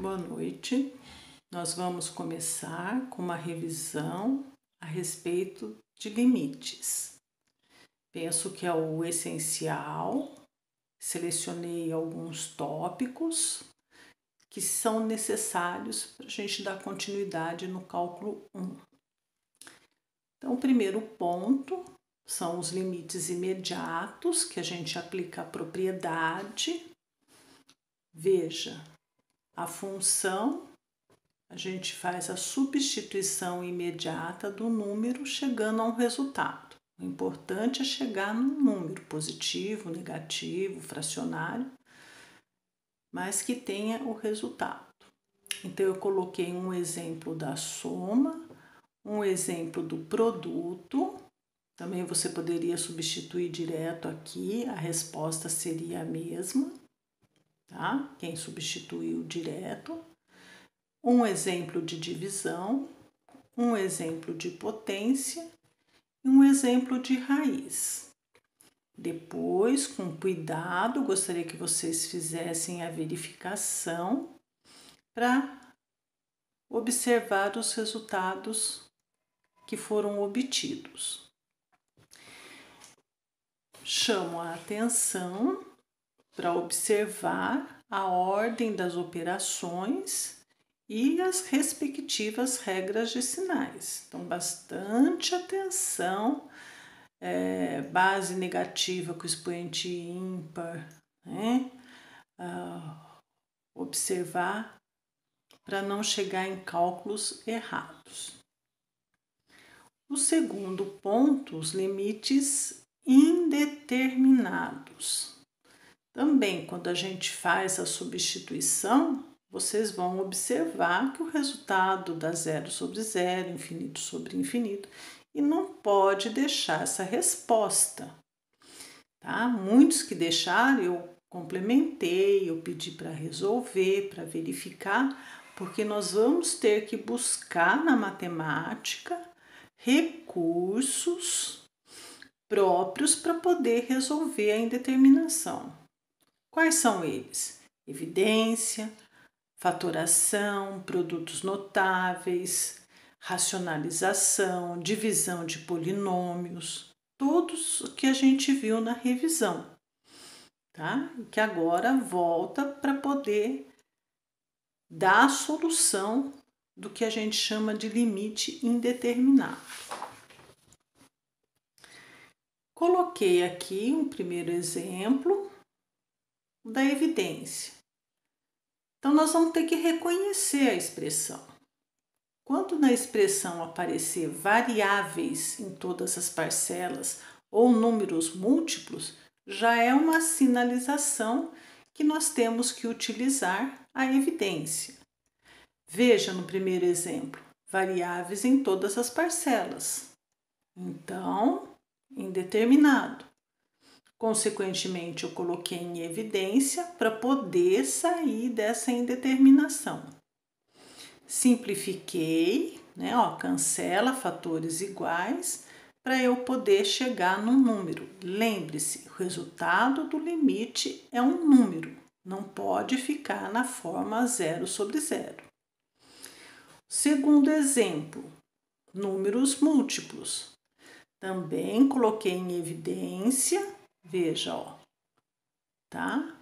Boa noite. Nós vamos começar com uma revisão a respeito de limites. Penso que é o essencial. Selecionei alguns tópicos que são necessários para a gente dar continuidade no cálculo 1. Então, o primeiro ponto são os limites imediatos que a gente aplica à propriedade. Veja, a função, a gente faz a substituição imediata do número chegando a um resultado. O importante é chegar num número positivo, negativo, fracionário, mas que tenha o resultado. Então, eu coloquei um exemplo da soma, um exemplo do produto. Também você poderia substituir direto aqui, a resposta seria a mesma tá? Quem substituiu direto, um exemplo de divisão, um exemplo de potência e um exemplo de raiz. Depois, com cuidado, gostaria que vocês fizessem a verificação para observar os resultados que foram obtidos. Chamo a atenção para observar a ordem das operações e as respectivas regras de sinais. Então, bastante atenção, é, base negativa com expoente ímpar, né? Ah, observar para não chegar em cálculos errados. O segundo ponto, os limites indeterminados. Também, quando a gente faz a substituição, vocês vão observar que o resultado dá zero sobre zero, infinito sobre infinito, e não pode deixar essa resposta. Tá? Muitos que deixaram, eu complementei, eu pedi para resolver, para verificar, porque nós vamos ter que buscar na matemática recursos próprios para poder resolver a indeterminação. Quais são eles? Evidência, fatoração, produtos notáveis, racionalização, divisão de polinômios, todos que a gente viu na revisão, tá? Que agora volta para poder dar a solução do que a gente chama de limite indeterminado. Coloquei aqui um primeiro exemplo da evidência. Então, nós vamos ter que reconhecer a expressão. Quando na expressão aparecer variáveis em todas as parcelas ou números múltiplos, já é uma sinalização que nós temos que utilizar a evidência. Veja no primeiro exemplo, variáveis em todas as parcelas. Então, indeterminado. Consequentemente, eu coloquei em evidência para poder sair dessa indeterminação. Simplifiquei, né? Ó, cancela fatores iguais para eu poder chegar num número. Lembre-se, o resultado do limite é um número, não pode ficar na forma zero sobre zero. Segundo exemplo, números múltiplos. Também coloquei em evidência Veja, ó, tá?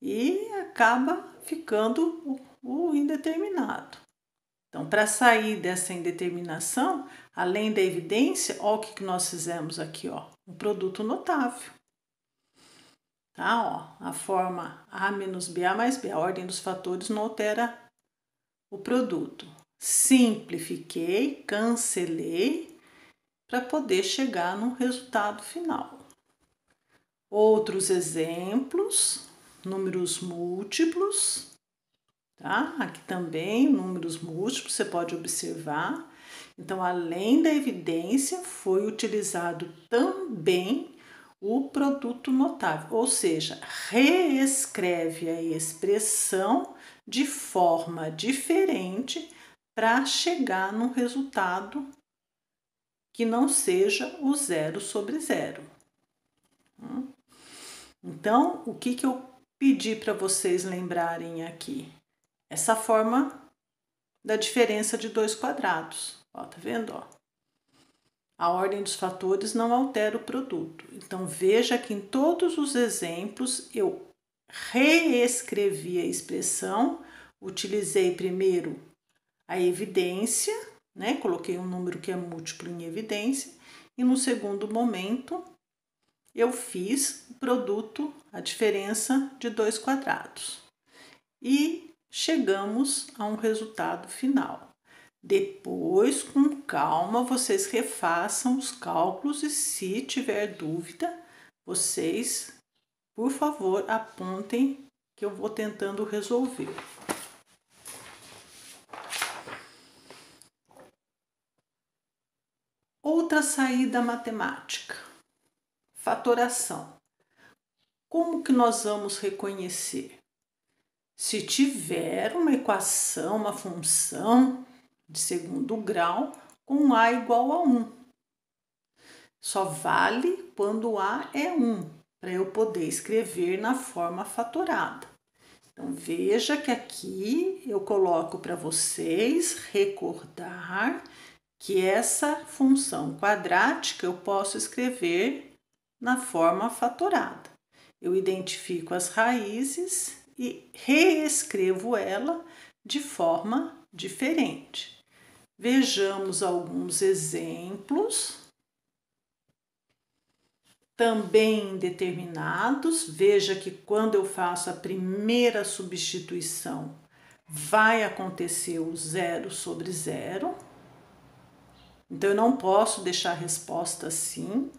E acaba ficando o indeterminado. Então, para sair dessa indeterminação, além da evidência, ó o que nós fizemos aqui, ó, um produto notável. Tá, ó, a forma A menos b a mais B, a ordem dos fatores não altera o produto. Simplifiquei, cancelei para poder chegar no resultado final. Outros exemplos, números múltiplos, tá? Aqui também números múltiplos, você pode observar. Então, além da evidência, foi utilizado também o produto notável, ou seja, reescreve a expressão de forma diferente para chegar num resultado que não seja o zero sobre zero. Então, o que, que eu pedi para vocês lembrarem aqui? Essa forma da diferença de dois quadrados. Ó, tá vendo? Ó. A ordem dos fatores não altera o produto. Então, veja que em todos os exemplos eu reescrevi a expressão, utilizei primeiro a evidência, né? coloquei um número que é múltiplo em evidência, e no segundo momento eu fiz o produto, a diferença de dois quadrados. E chegamos a um resultado final. Depois, com calma, vocês refaçam os cálculos e se tiver dúvida, vocês, por favor, apontem que eu vou tentando resolver. Outra saída matemática Fatoração. Como que nós vamos reconhecer? Se tiver uma equação, uma função de segundo grau com a igual a 1. Só vale quando a é 1, para eu poder escrever na forma fatorada. Então veja que aqui eu coloco para vocês recordar que essa função quadrática eu posso escrever na forma fatorada. Eu identifico as raízes e reescrevo ela de forma diferente. Vejamos alguns exemplos também determinados. Veja que quando eu faço a primeira substituição, vai acontecer o zero sobre zero. Então, eu não posso deixar a resposta assim.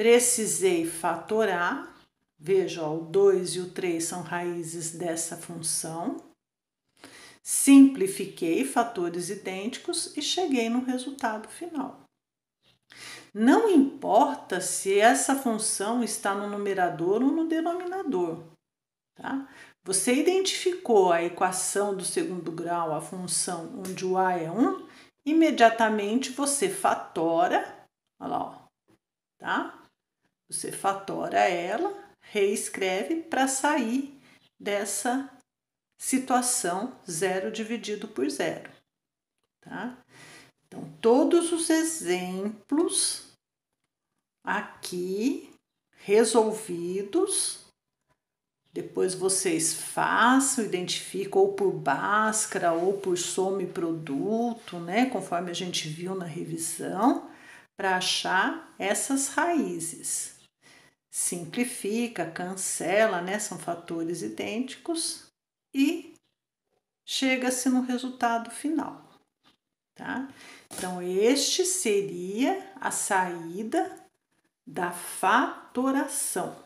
Precisei fatorar, veja, ó, o 2 e o 3 são raízes dessa função. Simplifiquei fatores idênticos e cheguei no resultado final. Não importa se essa função está no numerador ou no denominador, tá? Você identificou a equação do segundo grau, a função onde o a é 1, imediatamente você fatora, olha lá, ó, tá? Você fatora ela, reescreve para sair dessa situação zero dividido por zero. Tá? Então, todos os exemplos aqui resolvidos. Depois vocês façam, identificam ou por Bhaskara ou por some produto, né? Conforme a gente viu na revisão, para achar essas raízes simplifica, cancela, né? São fatores idênticos e chega-se no resultado final, tá? Então, este seria a saída da fatoração.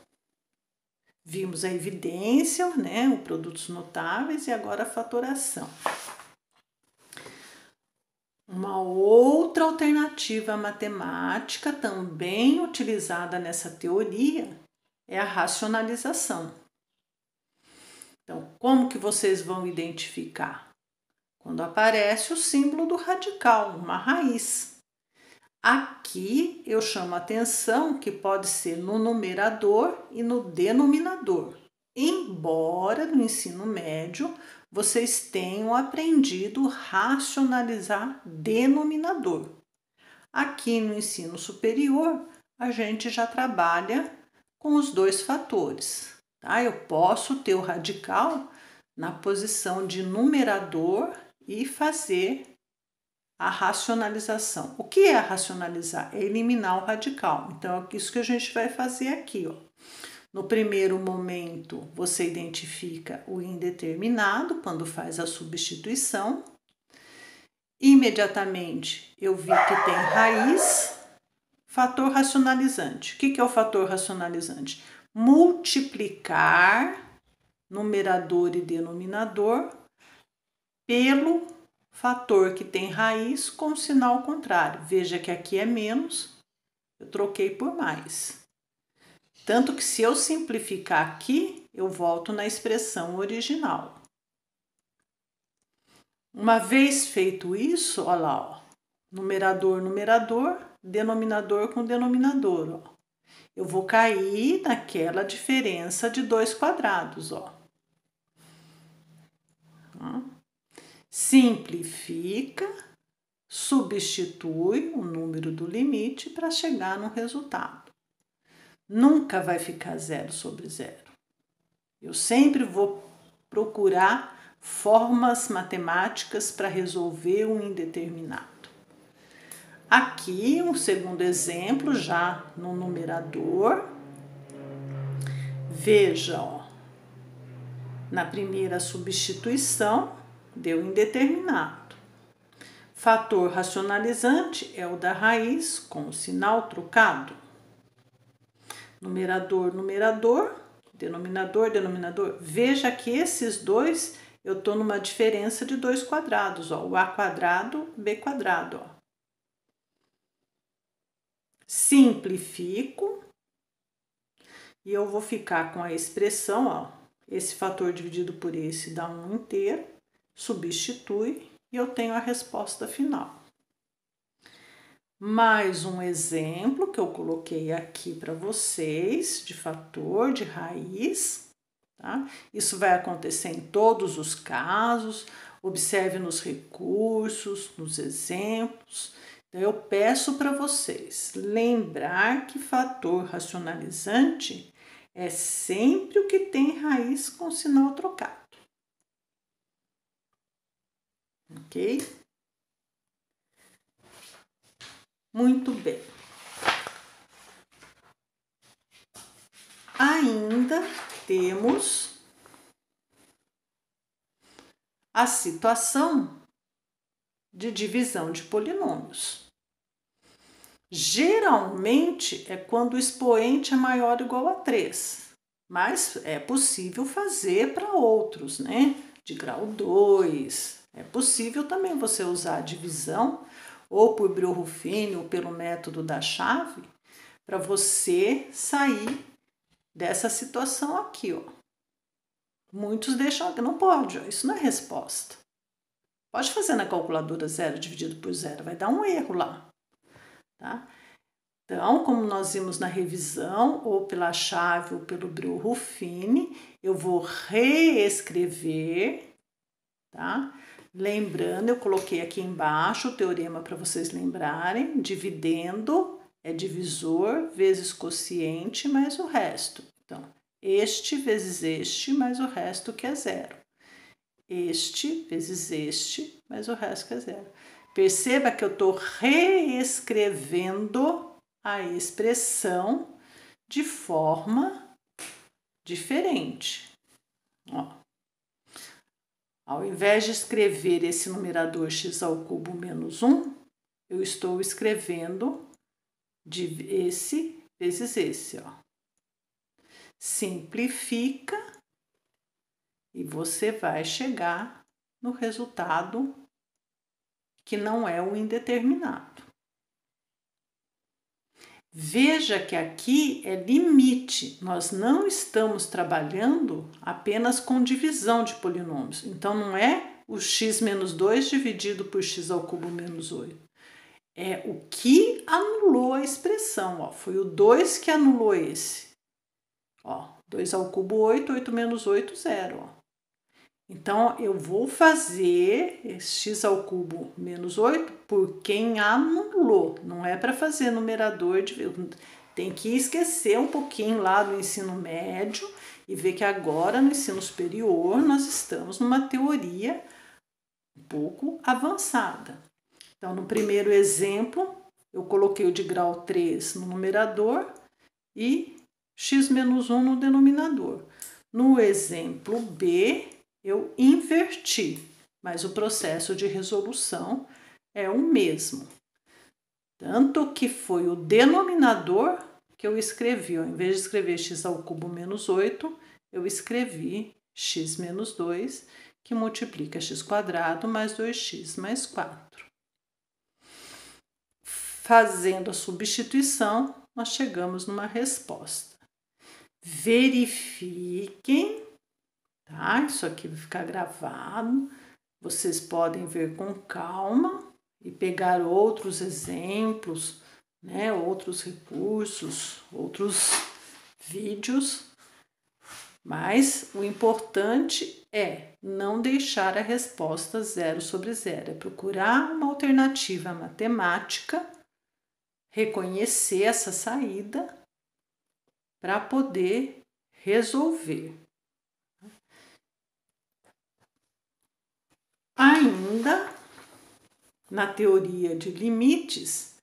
Vimos a evidência, né, Os produtos notáveis e agora a fatoração. Uma outra Outra alternativa matemática também utilizada nessa teoria é a racionalização. Então, como que vocês vão identificar? Quando aparece o símbolo do radical, uma raiz. Aqui eu chamo a atenção que pode ser no numerador e no denominador. Embora no ensino médio vocês tenham aprendido racionalizar denominador. Aqui no ensino superior, a gente já trabalha com os dois fatores. Tá? Eu posso ter o radical na posição de numerador e fazer a racionalização. O que é racionalizar? É eliminar o radical. Então, é isso que a gente vai fazer aqui. Ó. No primeiro momento, você identifica o indeterminado quando faz a substituição. Imediatamente eu vi que tem raiz, fator racionalizante. O que é o fator racionalizante? Multiplicar numerador e denominador pelo fator que tem raiz com sinal contrário. Veja que aqui é menos, eu troquei por mais. Tanto que se eu simplificar aqui, eu volto na expressão original. Uma vez feito isso, olha lá, ó, numerador, numerador, denominador com denominador. Ó. Eu vou cair naquela diferença de dois quadrados. Ó. Simplifica, substitui o número do limite para chegar no resultado nunca vai ficar zero sobre zero. Eu sempre vou procurar formas matemáticas para resolver um indeterminado. Aqui, um segundo exemplo, já no numerador. Veja, ó, na primeira substituição, deu indeterminado. Fator racionalizante é o da raiz com o sinal trocado numerador, numerador, denominador, denominador. Veja que esses dois eu estou numa diferença de dois quadrados, ó, o a quadrado, b quadrado. Ó. Simplifico e eu vou ficar com a expressão, ó, esse fator dividido por esse dá um inteiro, substitui e eu tenho a resposta final mais um exemplo que eu coloquei aqui para vocês de fator de raiz. Tá? Isso vai acontecer em todos os casos. Observe nos recursos, nos exemplos. Então, eu peço para vocês lembrar que fator racionalizante é sempre o que tem raiz com sinal trocado. Ok? Muito bem. Ainda temos a situação de divisão de polinômios. Geralmente é quando o expoente é maior ou igual a 3, mas é possível fazer para outros, né? De grau 2. É possível também você usar a divisão ou por biorrufine ou pelo método da chave, para você sair dessa situação aqui, ó. Muitos deixam que não pode, ó, isso não é resposta. Pode fazer na calculadora zero dividido por zero, vai dar um erro lá, tá? Então, como nós vimos na revisão, ou pela chave ou pelo Brio Ruffini, eu vou reescrever, tá? Lembrando, eu coloquei aqui embaixo o teorema para vocês lembrarem. Dividendo é divisor vezes quociente mais o resto. Então, este vezes este mais o resto que é zero. Este vezes este mais o resto que é zero. Perceba que eu estou reescrevendo a expressão de forma diferente. Ó. Ao invés de escrever esse numerador x ao cubo menos 1, eu estou escrevendo de esse vezes esse. Ó. Simplifica e você vai chegar no resultado que não é o indeterminado. Veja que aqui é limite, nós não estamos trabalhando apenas com divisão de polinômios. Então, não é o x menos 2 dividido por x ao cubo menos 8. É o que anulou a expressão. Ó. Foi o 2 que anulou esse. Ó, 2 ao cubo 8, 8 menos 8, 0. Ó. Então, eu vou fazer x ao cubo menos 8 por quem anulou. Não é para fazer numerador de... Tem que esquecer um pouquinho lá do ensino médio e ver que agora no ensino superior nós estamos numa teoria um pouco avançada. Então, no primeiro exemplo, eu coloquei o de grau 3 no numerador e x menos 1 no denominador. No exemplo B, eu inverti, mas o processo de resolução é o mesmo. Tanto que foi o denominador que eu escrevi. Ao invés de escrever x ao cubo menos 8, eu escrevi x menos 2, que multiplica x quadrado mais 2x mais 4. Fazendo a substituição, nós chegamos numa resposta. Verifiquem tá? Isso aqui vai ficar gravado. Vocês podem ver com calma e pegar outros exemplos, né? Outros recursos, outros vídeos. Mas o importante é não deixar a resposta zero sobre zero, é procurar uma alternativa matemática, reconhecer essa saída para poder resolver. Ainda, na teoria de limites,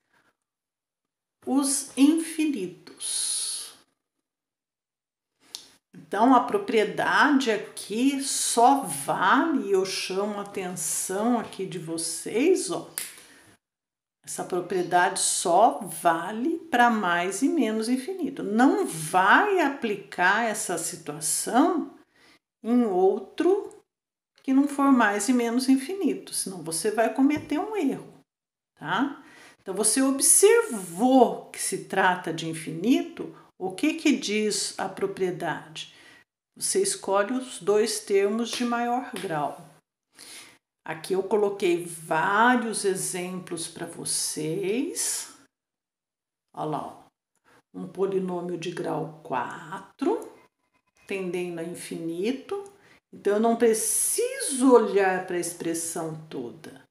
os infinitos. Então, a propriedade aqui só vale, eu chamo a atenção aqui de vocês, ó. Essa propriedade só vale para mais e menos infinito. Não vai aplicar essa situação em outro que não for mais e menos infinito, senão você vai cometer um erro, tá? Então você observou que se trata de infinito, o que que diz a propriedade? Você escolhe os dois termos de maior grau. Aqui eu coloquei vários exemplos para vocês. Olha lá, um polinômio de grau 4, tendendo a infinito. Então, eu não preciso preciso olhar para a expressão toda.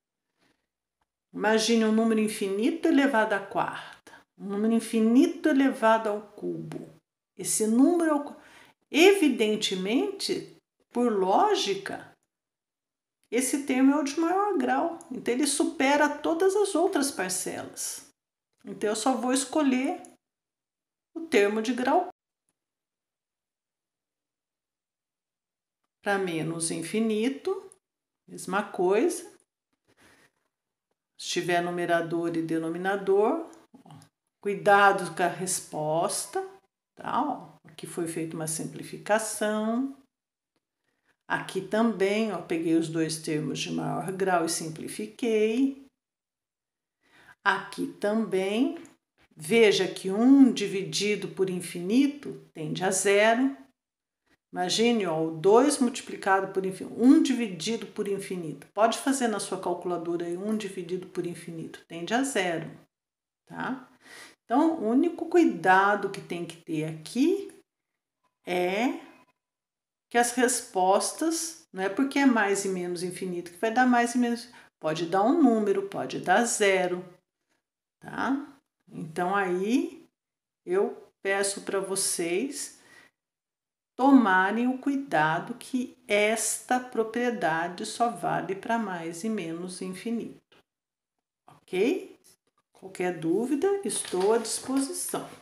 Imagine um número infinito elevado à quarta, um número infinito elevado ao cubo. Esse número, evidentemente, por lógica, esse termo é o de maior grau, então ele supera todas as outras parcelas. Então eu só vou escolher o termo de grau para menos infinito, mesma coisa. Se tiver numerador e denominador, cuidado com a resposta, tá? Ó, aqui foi feita uma simplificação. Aqui também, ó, peguei os dois termos de maior grau e simplifiquei. Aqui também, veja que 1 dividido por infinito tende a zero, Imagine ó, o 2 multiplicado por infinito, 1 um dividido por infinito. Pode fazer na sua calculadora aí 1 um dividido por infinito, tende a zero, tá? Então, o único cuidado que tem que ter aqui é que as respostas, não é porque é mais e menos infinito que vai dar mais e menos. Pode dar um número, pode dar zero, tá? Então, aí eu peço para vocês tomarem o cuidado que esta propriedade só vale para mais e menos infinito. Ok? Qualquer dúvida, estou à disposição.